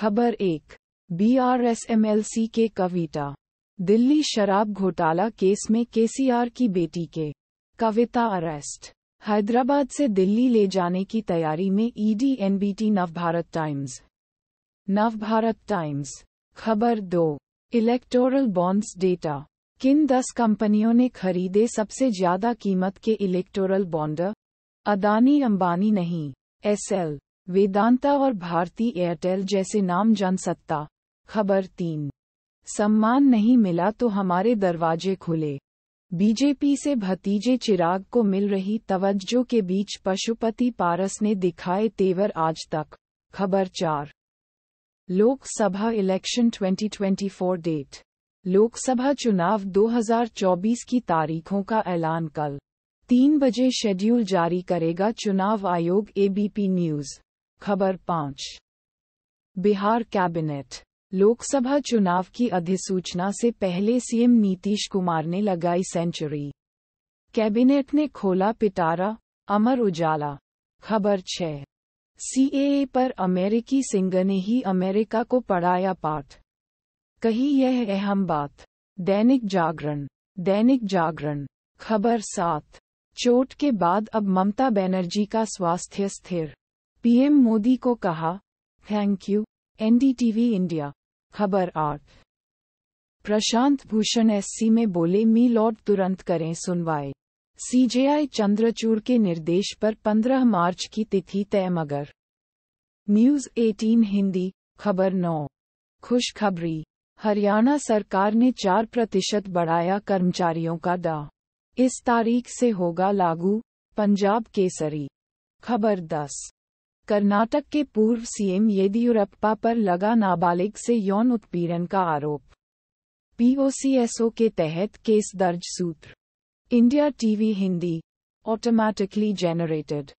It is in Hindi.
खबर एक बीआरएसएमएलसी के कविता दिल्ली शराब घोटाला केस में केसीआर की बेटी के कविता अरेस्ट हैदराबाद से दिल्ली ले जाने की तैयारी में ED e NBT Navbharat Times Navbharat Times खबर दो इलेक्टोरल बॉन्ड्स डेटा किन दस कंपनियों ने खरीदे सबसे ज्यादा कीमत के इलेक्टोरल बॉन्ड अदानी अंबानी नहीं एसएल वेदांता और भारती एयरटेल जैसे नाम जान सत्ता खबर तीन सम्मान नहीं मिला तो हमारे दरवाजे खुले बीजेपी से भतीजे चिराग को मिल रही तवज्जो के बीच पशुपति पारस ने दिखाए तेवर आज तक खबर चार लोकसभा इलेक्शन 2024 डेट लोकसभा चुनाव 2024 की तारीखों का ऐलान कल तीन बजे शेड्यूल जारी करेगा चुनाव आयोग एबीपी न्यूज़ खबर पाँच बिहार कैबिनेट लोकसभा चुनाव की अधिसूचना से पहले सीएम नीतीश कुमार ने लगाई सेंचुरी कैबिनेट ने खोला पिटारा अमर उजाला खबर छः सीएए पर अमेरिकी सिंगर ने ही अमेरिका को पढ़ाया पाठ कही यह अहम बात दैनिक जागरण दैनिक जागरण खबर सात चोट के बाद अब ममता बनर्जी का स्वास्थ्य स्थिर पीएम मोदी को कहा थैंक यू एनडीटीवी इंडिया खबर आठ प्रशांत भूषण एससी में बोले मी लॉर्ड तुरंत करें सुनवाई सीजेआई चंद्रचूर के निर्देश पर 15 मार्च की तिथि तय मगर न्यूज 18 हिंदी खबर नौ खुशखबरी हरियाणा सरकार ने चार प्रतिशत बढ़ाया कर्मचारियों का दा इस तारीख से होगा लागू पंजाब केसरी खबर दस कर्नाटक के पूर्व सीएम येदियुरप्पा पर लगा नाबालिग से यौन उत्पीड़न का आरोप पीओसीएसओ के तहत केस दर्ज सूत्र India TV Hindi automatically generated